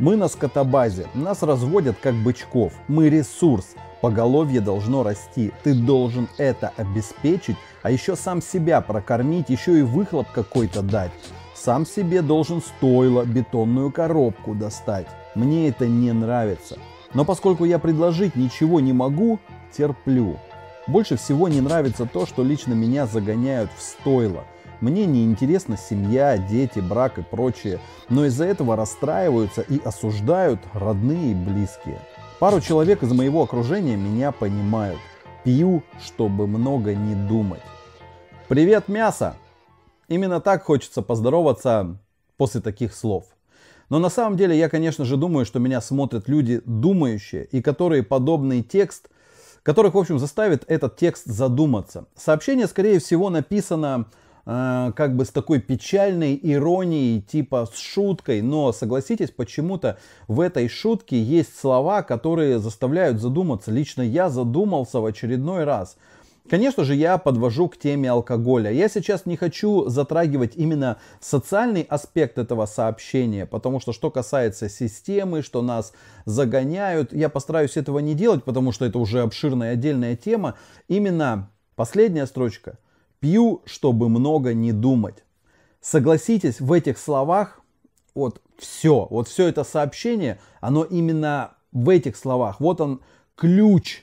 Мы на скотобазе, нас разводят как бычков. Мы ресурс, поголовье должно расти. Ты должен это обеспечить, а еще сам себя прокормить, еще и выхлоп какой-то дать. Сам себе должен стойло, бетонную коробку достать. Мне это не нравится. Но поскольку я предложить ничего не могу, терплю. Больше всего не нравится то, что лично меня загоняют в стойло – мне не интересна семья, дети, брак и прочее, но из-за этого расстраиваются и осуждают родные и близкие. Пару человек из моего окружения меня понимают. Пью, чтобы много не думать. Привет, мясо! Именно так хочется поздороваться после таких слов. Но на самом деле я, конечно же, думаю, что меня смотрят люди думающие и которые подобный текст, которых, в общем, заставит этот текст задуматься. Сообщение, скорее всего, написано Э, как бы с такой печальной иронией, типа с шуткой, но согласитесь, почему-то в этой шутке есть слова, которые заставляют задуматься. Лично я задумался в очередной раз. Конечно же, я подвожу к теме алкоголя. Я сейчас не хочу затрагивать именно социальный аспект этого сообщения, потому что что касается системы, что нас загоняют, я постараюсь этого не делать, потому что это уже обширная отдельная тема. Именно последняя строчка – Пью, чтобы много не думать. Согласитесь, в этих словах вот все, вот все это сообщение, оно именно в этих словах. Вот он ключ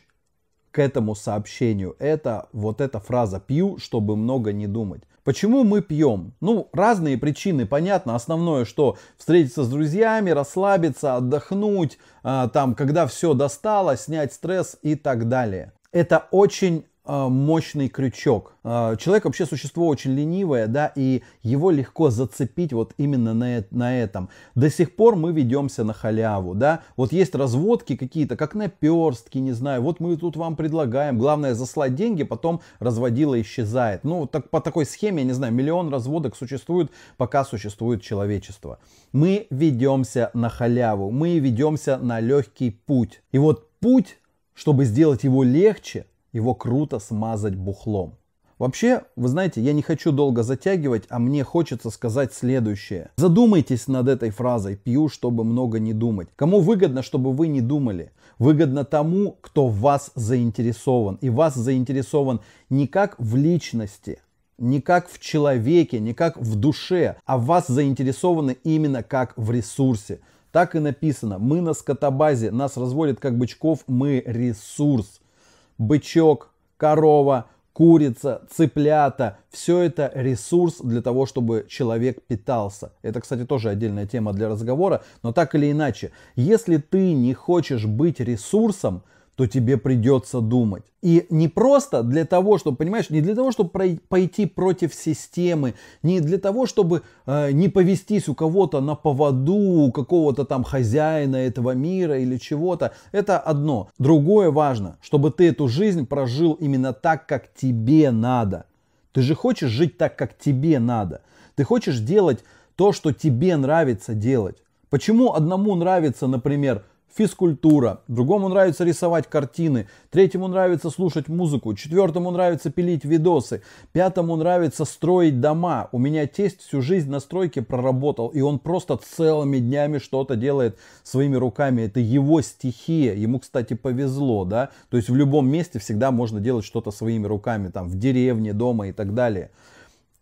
к этому сообщению. Это вот эта фраза «пью, чтобы много не думать». Почему мы пьем? Ну, разные причины, понятно. Основное, что встретиться с друзьями, расслабиться, отдохнуть, а, там, когда все достало, снять стресс и так далее. Это очень Э, мощный крючок. Э, человек вообще существо очень ленивое, да, и его легко зацепить вот именно на, на этом. До сих пор мы ведемся на халяву, да. Вот есть разводки какие-то, как наперстки, не знаю, вот мы тут вам предлагаем. Главное заслать деньги, потом разводила исчезает. Ну, так, по такой схеме, я не знаю, миллион разводок существует, пока существует человечество. Мы ведемся на халяву, мы ведемся на легкий путь. И вот путь чтобы сделать его легче, его круто смазать бухлом. Вообще, вы знаете, я не хочу долго затягивать, а мне хочется сказать следующее. Задумайтесь над этой фразой «пью, чтобы много не думать». Кому выгодно, чтобы вы не думали? Выгодно тому, кто вас заинтересован. И вас заинтересован не как в личности, не как в человеке, не как в душе, а вас заинтересованы именно как в ресурсе. Так и написано. Мы на скотобазе, нас разводят как бычков, мы ресурс бычок, корова, курица, цыплята. Все это ресурс для того, чтобы человек питался. Это, кстати, тоже отдельная тема для разговора, но так или иначе, если ты не хочешь быть ресурсом, то тебе придется думать. И не просто для того, чтобы, понимаешь, не для того, чтобы пойти против системы, не для того, чтобы э, не повестись у кого-то на поводу, у какого-то там хозяина этого мира или чего-то. Это одно. Другое важно, чтобы ты эту жизнь прожил именно так, как тебе надо. Ты же хочешь жить так, как тебе надо. Ты хочешь делать то, что тебе нравится делать. Почему одному нравится, например, физкультура, другому нравится рисовать картины, третьему нравится слушать музыку, четвертому нравится пилить видосы, пятому нравится строить дома. У меня тесть всю жизнь на стройке проработал, и он просто целыми днями что-то делает своими руками. Это его стихия. Ему, кстати, повезло, да? То есть в любом месте всегда можно делать что-то своими руками, там, в деревне, дома и так далее.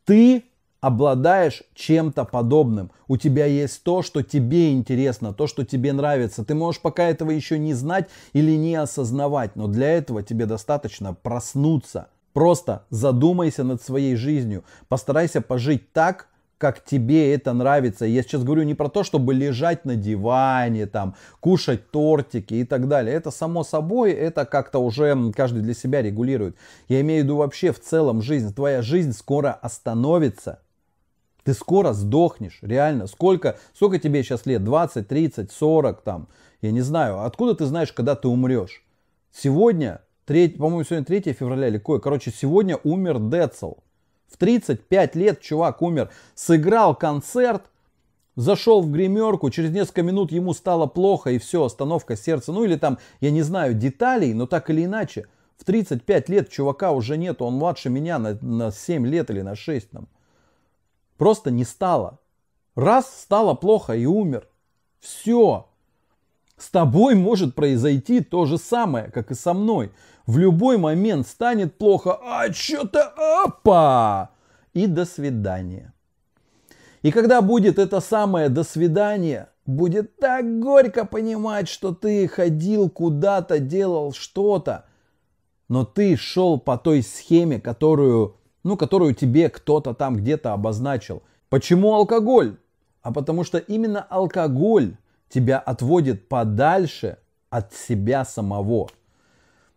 Ты обладаешь чем-то подобным. У тебя есть то, что тебе интересно, то, что тебе нравится. Ты можешь пока этого еще не знать или не осознавать, но для этого тебе достаточно проснуться. Просто задумайся над своей жизнью, постарайся пожить так, как тебе это нравится. Я сейчас говорю не про то, чтобы лежать на диване, там, кушать тортики и так далее. Это само собой, это как-то уже каждый для себя регулирует. Я имею в виду вообще в целом жизнь. Твоя жизнь скоро остановится. Ты скоро сдохнешь, реально. Сколько, сколько тебе сейчас лет? 20, 30, 40 там? Я не знаю. Откуда ты знаешь, когда ты умрешь? Сегодня, 3, по-моему, сегодня 3 февраля или кое. Короче, сегодня умер Децл. В 35 лет чувак умер. Сыграл концерт, зашел в гримерку, через несколько минут ему стало плохо и все, остановка сердца. Ну или там, я не знаю деталей, но так или иначе, в 35 лет чувака уже нет, он младше меня на, на 7 лет или на 6 там. Просто не стало. Раз стало плохо и умер. Все. С тобой может произойти то же самое, как и со мной. В любой момент станет плохо, а что-то опа! И до свидания. И когда будет это самое до свидания, будет так горько понимать, что ты ходил куда-то, делал что-то, но ты шел по той схеме, которую ну, которую тебе кто-то там где-то обозначил. Почему алкоголь? А потому что именно алкоголь тебя отводит подальше от себя самого.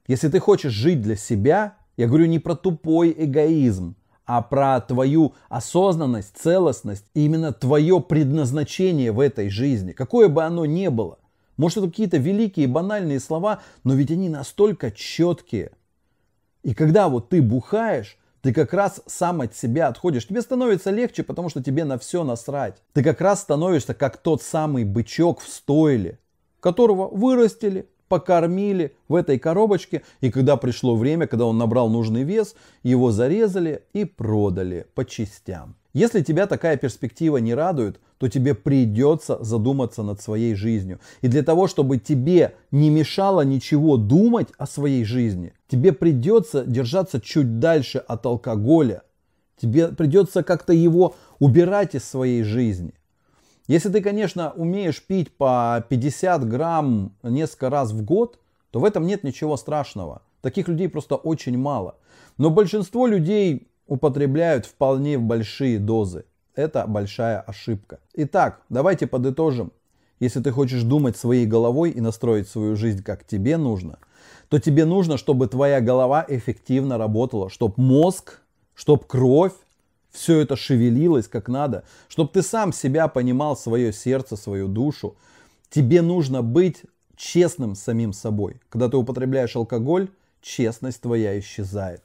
Если ты хочешь жить для себя, я говорю не про тупой эгоизм, а про твою осознанность, целостность, именно твое предназначение в этой жизни, какое бы оно ни было. Может, это какие-то великие банальные слова, но ведь они настолько четкие. И когда вот ты бухаешь, ты как раз сам от себя отходишь. Тебе становится легче, потому что тебе на все насрать. Ты как раз становишься как тот самый бычок в стойле, которого вырастили, покормили в этой коробочке, и когда пришло время, когда он набрал нужный вес, его зарезали и продали по частям. Если тебя такая перспектива не радует, то тебе придется задуматься над своей жизнью. И для того, чтобы тебе не мешало ничего думать о своей жизни, тебе придется держаться чуть дальше от алкоголя. Тебе придется как-то его убирать из своей жизни. Если ты, конечно, умеешь пить по 50 грамм несколько раз в год, то в этом нет ничего страшного. Таких людей просто очень мало. Но большинство людей употребляют вполне в большие дозы. Это большая ошибка. Итак, давайте подытожим. Если ты хочешь думать своей головой и настроить свою жизнь как тебе нужно, то тебе нужно, чтобы твоя голова эффективно работала, чтобы мозг, чтобы кровь, все это шевелилось как надо, чтобы ты сам себя понимал, свое сердце, свою душу. Тебе нужно быть честным самим собой. Когда ты употребляешь алкоголь, честность твоя исчезает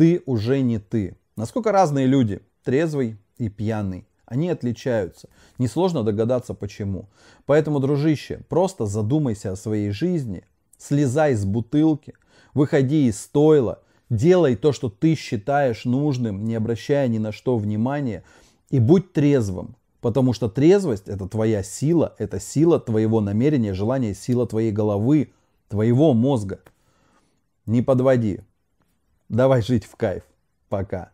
ты уже не ты. Насколько разные люди, трезвый и пьяный. Они отличаются. Несложно догадаться почему. Поэтому, дружище, просто задумайся о своей жизни, слезай с бутылки, выходи из стойла, делай то, что ты считаешь нужным, не обращая ни на что внимания, и будь трезвым. Потому что трезвость – это твоя сила, это сила твоего намерения, желания, сила твоей головы, твоего мозга. Не подводи, Давай жить в кайф. Пока.